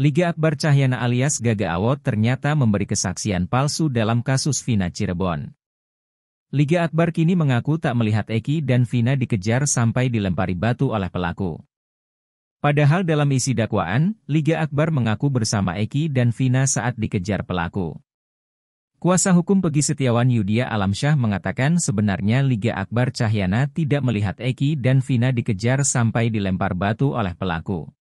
Liga Akbar Cahyana alias Gaga Awot ternyata memberi kesaksian palsu dalam kasus Vina Cirebon. Liga Akbar kini mengaku tak melihat Eki dan Vina dikejar sampai dilempari batu oleh pelaku. Padahal dalam isi dakwaan, Liga Akbar mengaku bersama Eki dan Vina saat dikejar pelaku. Kuasa hukum Pegi Setiawan Yudia Alamsyah mengatakan sebenarnya Liga Akbar Cahyana tidak melihat Eki dan Vina dikejar sampai dilempar batu oleh pelaku.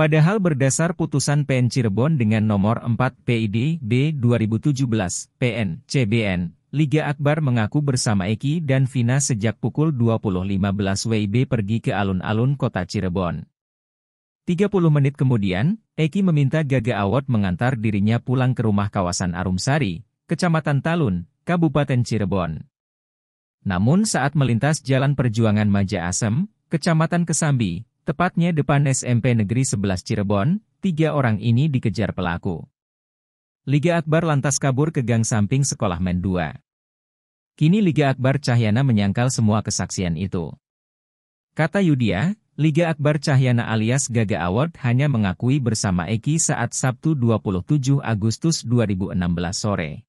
Padahal berdasar putusan PN Cirebon dengan nomor 4 PID B 2017 PN CBN, Liga Akbar mengaku bersama Eki dan Vina sejak pukul 20.15 WIB pergi ke alun-alun kota Cirebon. 30 menit kemudian, Eki meminta Gaga Awot mengantar dirinya pulang ke rumah kawasan Arumsari, Kecamatan Talun, Kabupaten Cirebon. Namun saat melintas Jalan Perjuangan Maja Asem, Kecamatan Kesambi, Tepatnya depan SMP Negeri 11 Cirebon, tiga orang ini dikejar pelaku. Liga Akbar lantas kabur ke gang samping sekolah Men 2. Kini Liga Akbar Cahyana menyangkal semua kesaksian itu. Kata Yudia, Liga Akbar Cahyana alias Gaga Award hanya mengakui bersama Eki saat Sabtu 27 Agustus 2016 sore.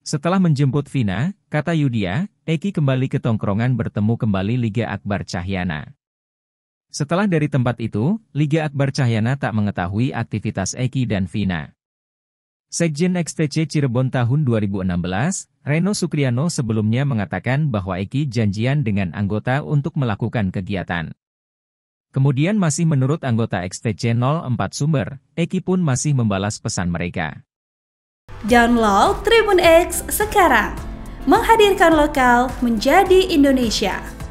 Setelah menjemput Vina, kata Yudia, Eki kembali ke tongkrongan bertemu kembali Liga Akbar Cahyana. Setelah dari tempat itu, Liga Akbar Cahyana tak mengetahui aktivitas Eki dan Vina. Sekjen XTC Cirebon tahun 2016, Reno Sukriano sebelumnya mengatakan bahwa Eki janjian dengan anggota untuk melakukan kegiatan. Kemudian masih menurut anggota XTC 04 Sumber, Eki pun masih membalas pesan mereka. Download Tribun X sekarang. Menghadirkan lokal menjadi Indonesia.